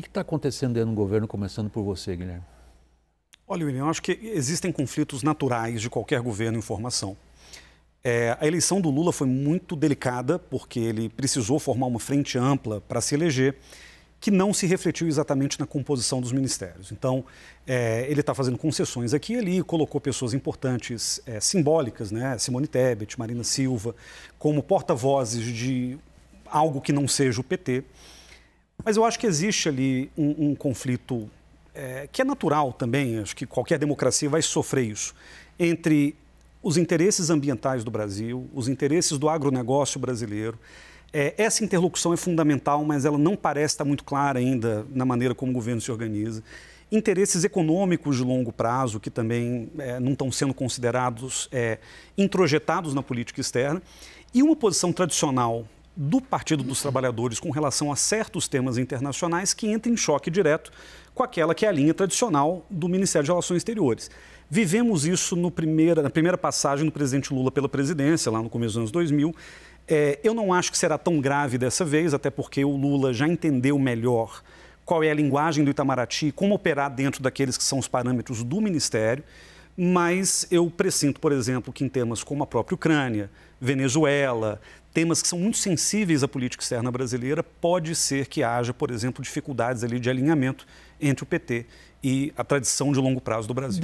que está acontecendo dentro do governo, começando por você, Guilherme? Olha, William, eu acho que existem conflitos naturais de qualquer governo em formação. É, a eleição do Lula foi muito delicada, porque ele precisou formar uma frente ampla para se eleger, que não se refletiu exatamente na composição dos ministérios. Então, é, ele está fazendo concessões aqui e ali, colocou pessoas importantes, é, simbólicas, né? Simone Tebet, Marina Silva, como porta-vozes de algo que não seja o PT. Mas eu acho que existe ali um, um conflito é, que é natural também, acho que qualquer democracia vai sofrer isso, entre os interesses ambientais do Brasil, os interesses do agronegócio brasileiro. É, essa interlocução é fundamental, mas ela não parece estar muito clara ainda na maneira como o governo se organiza. Interesses econômicos de longo prazo, que também é, não estão sendo considerados é, introjetados na política externa. E uma posição tradicional do Partido dos Trabalhadores com relação a certos temas internacionais que entra em choque direto com aquela que é a linha tradicional do Ministério de Relações Exteriores. Vivemos isso primeira, na primeira passagem do presidente Lula pela presidência, lá no começo dos anos 2000. É, eu não acho que será tão grave dessa vez, até porque o Lula já entendeu melhor qual é a linguagem do Itamaraty, como operar dentro daqueles que são os parâmetros do Ministério. Mas eu presinto, por exemplo, que em temas como a própria Ucrânia, Venezuela, temas que são muito sensíveis à política externa brasileira, pode ser que haja, por exemplo, dificuldades ali de alinhamento entre o PT e a tradição de longo prazo do Brasil.